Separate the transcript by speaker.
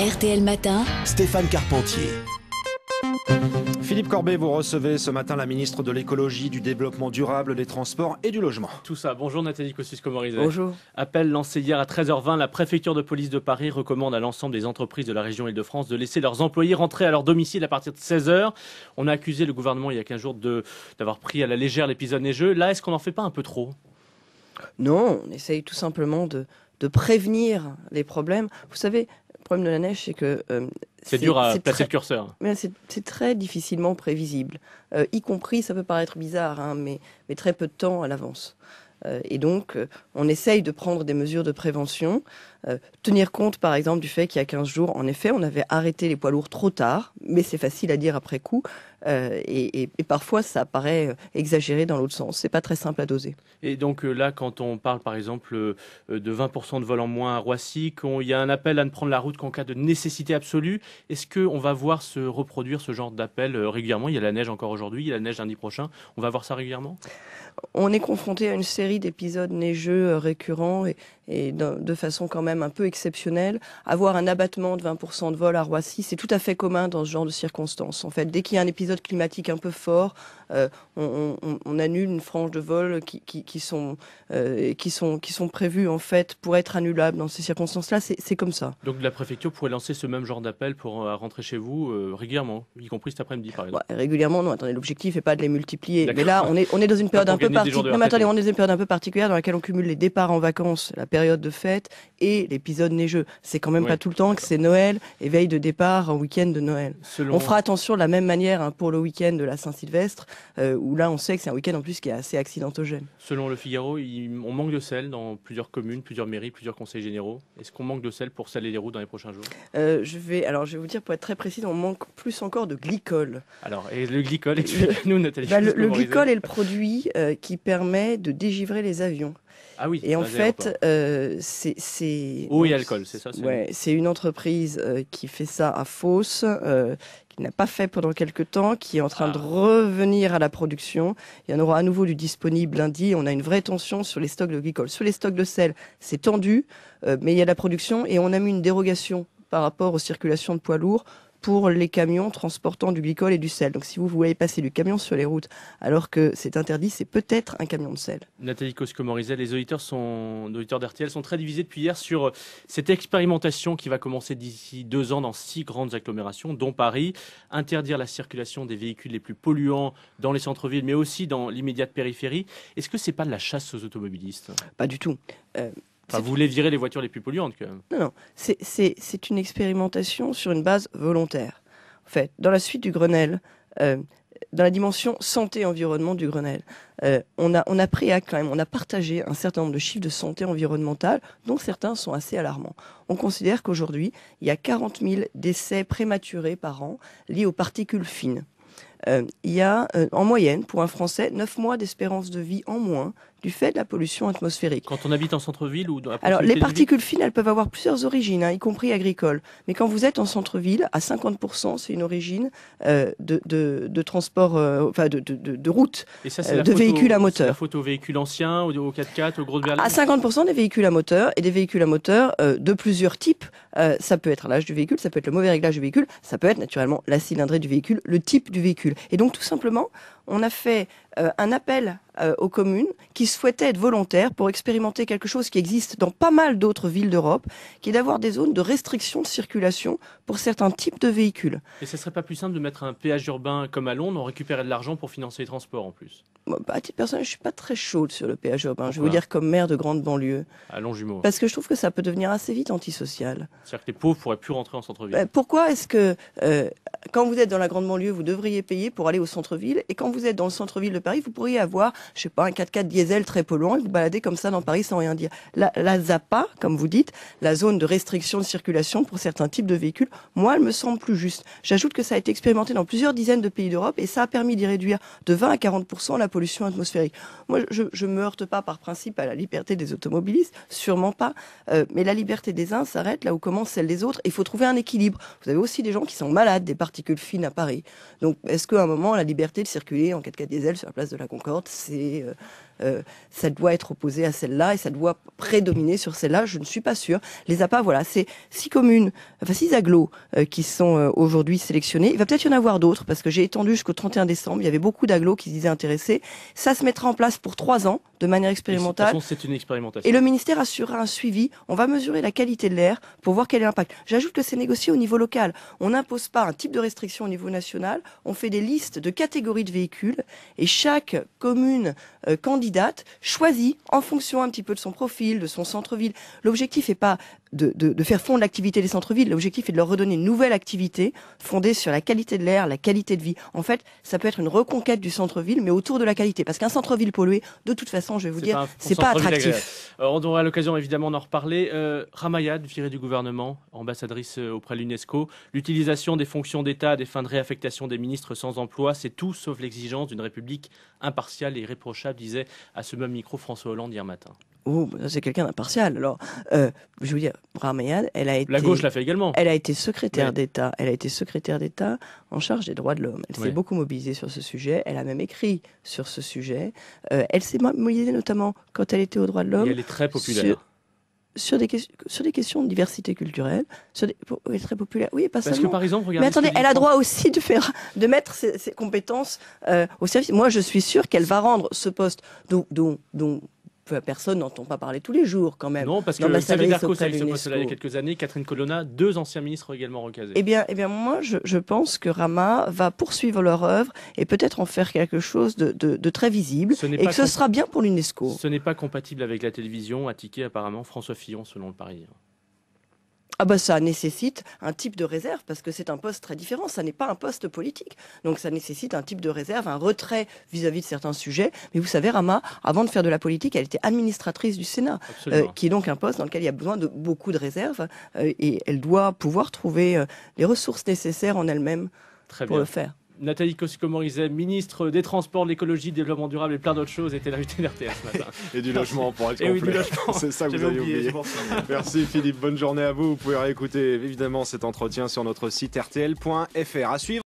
Speaker 1: RTL Matin. Stéphane Carpentier. Philippe Corbet, vous recevez ce matin la ministre de l'écologie, du développement durable, des transports et du logement. Tout ça. Bonjour Nathalie Kosciusko-Morizet. Bonjour. Appel lancé hier à 13h20, la préfecture de police de Paris recommande à l'ensemble des entreprises de la région Île-de-France de laisser leurs employés rentrer à leur domicile à partir de 16h. On a accusé le gouvernement il y a 15 jours d'avoir pris à la légère l'épisode neigeux. Là, est-ce qu'on n'en fait pas un peu trop
Speaker 2: Non, on essaye tout simplement de, de prévenir les problèmes. Vous savez, problème de la neige, c'est que euh, c'est dur à placer le curseur. Mais c'est très difficilement prévisible, euh, y compris, ça peut paraître bizarre, hein, mais, très peu de temps à l'avance. Euh, et donc, on essaye de prendre des mesures de prévention. Euh, tenir compte, par exemple, du fait qu'il y a 15 jours, en effet, on avait arrêté les poids lourds trop tard, mais c'est facile à dire après coup. Euh, et, parfois, ça paraît euh, exagéré dans l'autre sens. C'est pas très simple à doser.
Speaker 1: Et donc là, quand on parle, par exemple, de 20% de vols en moins à Roissy, il y a un appel à ne prendre la route qu'en cas de nécessité absolue. Est-ce qu'on va voir se reproduire ce genre d'appel régulièrement Il y a la neige encore aujourd'hui, il y a la neige lundi prochain. On va voir ça régulièrement
Speaker 2: On est confronté à une série d'épisodes neigeux récurrents et de façon quand même un peu exceptionnel. Avoir un abattement de 20% de vol à Roissy, c'est tout à fait commun dans ce genre de circonstances. En fait, dès qu'il y a un épisode climatique un peu fort, euh, on, annule une frange de vol euh, qui, sont, qui, sont, prévues en fait pour être annulables dans ces circonstances-là. C'est comme ça.
Speaker 1: Donc la préfecture pourrait lancer ce même genre d'appel pour euh, rentrer chez vous régulièrement, y compris cet après-midi par exemple. régulièrement,
Speaker 2: non. Attendez, l'objectif n'est pas de les multiplier. Mais là, on est, on est dans une période un peu particulière. on est dans une période un peu particulière dans laquelle on cumule les départs en vacances, la période de fête et l'épisode neigeux. C'est quand même pas tout le temps que c'est Noël et veille de départ en week-end de Noël. On fera attention de la même manière hein, pour le week-end de la Saint-Sylvestre euh, où là on sait que c'est un week-end en plus qui est assez accidentogène.
Speaker 1: Selon le Figaro, on manque de sel dans plusieurs communes, plusieurs mairies, plusieurs conseils généraux. Est-ce qu'on manque de sel pour saler les routes dans les prochains
Speaker 2: jours euh, je, vais, alors, je vais vous dire, pour être très précis, on manque plus encore de glycol.
Speaker 1: Alors, et le glycol, nous Nathalie. Bah, le, glycol est le
Speaker 2: produit euh, qui permet de dégivrer les avions. Ah oui, et en fait, euh, c'est. alcool, c'est ça c'est une entreprise euh, qui fait ça à Fos, euh, qui n'a pas fait pendant quelques temps, qui est en train de ah. revenir à la production. Il y en aura à nouveau du disponible lundi. On a une vraie tension sur les stocks de glycol. Sur les stocks de sel, c'est tendu, mais il y a la production et on a mis une dérogation par rapport aux circulations de poids lourds pour les camions transportant du glycol et du sel. Donc si vous voyez passer du camion sur les routes alors que c'est interdit, c'est peut-être un camion de sel.
Speaker 1: Nathalie Cosco-Morizet, les auditeurs, sont, les auditeurs d'RTL sont très divisés depuis hier sur euh, cette expérimentation qui va commencer d'ici deux ans dans six grandes agglomérations, dont Paris. Interdire la circulation des véhicules les plus polluants dans les centres-villes, mais aussi dans l'immédiate périphérie. Est-ce que c'est pas de la chasse aux automobilistes
Speaker 2: Pas du tout. Euh,
Speaker 1: vous voulez virer les voitures les plus polluantes quand même.
Speaker 2: Non, non. C'est une expérimentation sur une base volontaire. En fait, dans la suite du Grenelle, euh, dans la dimension santé-environnement du Grenelle, euh, on, a, on a pris quand même, on a partagé un certain nombre de chiffres de santé environnementale, dont certains sont assez alarmants. On considère qu'aujourd'hui, il y a 40 000 décès prématurés par an liés aux particules fines. Euh, il y a en moyenne, pour un Français, 9 mois d'espérance de vie en moins du fait de la pollution atmosphérique.
Speaker 1: Quand on habite en centre-ville ou Alors, les particules
Speaker 2: fines, elles peuvent avoir plusieurs origines, hein, y compris agricoles. Mais quand vous êtes en centre-ville, à 50%, c'est une origine euh, de, transport, euh, enfin de, route, euh, de véhicules à moteur. La
Speaker 1: photo aux véhicules anciens, aux 4x4, aux grosses berlines À 50%
Speaker 2: des véhicules à moteur et des véhicules à moteur de plusieurs types. ça peut être l'âge du véhicule, ça peut être le mauvais réglage du véhicule, ça peut être naturellement la cylindrée du véhicule, le type du véhicule. Et donc, tout simplement, on a fait euh, un appel euh, aux communes qui souhaitaient être volontaires pour expérimenter quelque chose qui existe dans pas mal d'autres villes d'Europe, qui est d'avoir des zones de restriction de circulation pour certains types de véhicules.
Speaker 1: Et ce ne serait pas plus simple de mettre un péage urbain comme à Londres, on récupérait de l'argent pour financer les transports en plus
Speaker 2: bah, à titre personnel, je suis pas très chaude sur le péage urbain. Je vais vous dire comme maire de grande banlieue. Ah, Allons jumeaux. Parce que je trouve que ça peut devenir assez vite antisocial.
Speaker 1: C'est-à-dire que les pauvres pourraient plus rentrer en centre-ville. Euh,
Speaker 2: pourquoi est-ce que quand vous êtes dans la grande banlieue, vous devriez payer pour aller au centre-ville et quand vous êtes dans le centre-ville de Paris, vous pourriez avoir, je sais pas, un 4x4 diesel très polluant et vous balader comme ça dans Paris sans rien dire. La, ZAPA, comme vous dites, la zone de restriction de circulation pour certains types de véhicules, moi, elle me semble plus juste. J'ajoute que ça a été expérimenté dans plusieurs dizaines de pays d'Europe et ça a permis d'y réduire de 20 à 40% la pollution atmosphérique. Moi, je, je me heurte pas par principe à la liberté des automobilistes, sûrement pas, euh, mais la liberté des uns s'arrête là où commence celle des autres. Il faut trouver un équilibre. Vous avez aussi des gens qui sont malades des particules fines à Paris. Donc, est-ce qu'à un moment, la liberté de circuler en 4x4 diesel sur la place de la Concorde. C'est euh, euh, ça doit être opposé à celle-là et ça doit prédominer sur celle-là. Je ne suis pas sûr Les APA, voilà, c'est six communes, enfin six agglos euh, qui sont euh, aujourd'hui sélectionnés. Il va peut-être y en avoir d'autres parce que j'ai étendu jusqu'au 31 décembre. Il y avait beaucoup d'agglos qui se disaient intéressés. Ça se mettra en place pour trois ans de manière expérimentale.
Speaker 1: C'est une expérimentation. Et le
Speaker 2: ministère assurera un suivi. On va mesurer la qualité de l'air pour voir quel est l'impact. J'ajoute que c'est négocié au niveau local. On n'impose pas un type de restriction au niveau national. On fait des listes de catégories de véhicules et chaque commune candidate candidate choisie en fonction un petit peu de son profil, de son centre-ville. L'objectif n'est pas de, de, de faire fondre l'activité des centres-villes. L'objectif est de leur redonner une nouvelle activité fondée sur la qualité de l'air, la qualité de vie. En fait, ça peut être une reconquête du centre-ville, mais autour de la qualité. Parce qu'un centre-ville pollué, de toute façon, je vais vous dire, c'est pas attractif.
Speaker 1: Euh, on aura l'occasion évidemment d'en reparler. Euh, Ramayad, virée du gouvernement, ambassadrice euh, auprès de l'UNESCO, l'utilisation des fonctions d'État à des fins de réaffectation des ministres sans emploi, c'est tout sauf l'exigence d'une république impartiale et irréprochable, disait à ce même micro François Hollande hier matin.
Speaker 2: Oh, c'est quelqu'un d'impartial. Alors, euh, je veux dire, elle a été. La gauche l'a fait également. Elle a été secrétaire d'État. Elle a été secrétaire d'État en charge des droits de l'homme. Elle s'est beaucoup mobilisée sur ce sujet. Elle a même écrit sur ce sujet. Euh, elle s'est mobilisée notamment quand elle était aux droits de l'homme. Elle est très populaire. Sur des, sur des questions de diversité culturelle, sur elle est très populaire. Oui, pas Parce que par exemple, regardez. Mais attendez, elle a droit aussi de faire, de mettre ses, compétences euh, au service. Moi, je suis sûre qu'elle va rendre ce poste dont personne n'entend pas parler tous les jours quand même. Non, parce que Xavier Darcos a eu ce il y a
Speaker 1: quelques années, Catherine Colonna, deux anciens ministres également recasés. Eh
Speaker 2: bien, eh bien moi, je, pense que Rama va poursuivre leur œuvre et peut-être en faire quelque chose de, très visible et que ce sera bien pour l'UNESCO.
Speaker 1: Ce n'est pas compatible avec la télévision, à apparemment François Fillon selon le Parisien
Speaker 2: ah bah ça nécessite un type de réserve parce que c'est un poste très différent, ça n'est pas un poste politique. Donc ça nécessite un type de réserve, un retrait vis-à-vis de certains sujets. Mais vous savez, Rama, avant de faire de la politique, elle était administratrice du Sénat, euh, qui est donc un poste dans lequel il y a besoin de beaucoup de réserves euh, et elle doit pouvoir trouver euh, les ressources nécessaires en elle-même pour le faire.
Speaker 1: Nathalie Kosciusko-Morizet, ministre des Transports, de l'écologie, du Développement durable et plein d'autres choses, était l'invitée d'RTL ce matin. et du logement, pour être complet. C'est ça que vous avez oublié. Merci Philippe, bonne journée à vous. Vous pouvez réécouter évidemment cet entretien sur notre site rtl.fr. À suivre.